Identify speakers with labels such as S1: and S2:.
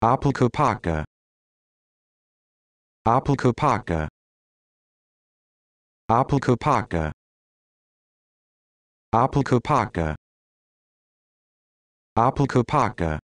S1: Apalcopaka Apalcopaka Apalcopaka Apalcopaka Apalcopaka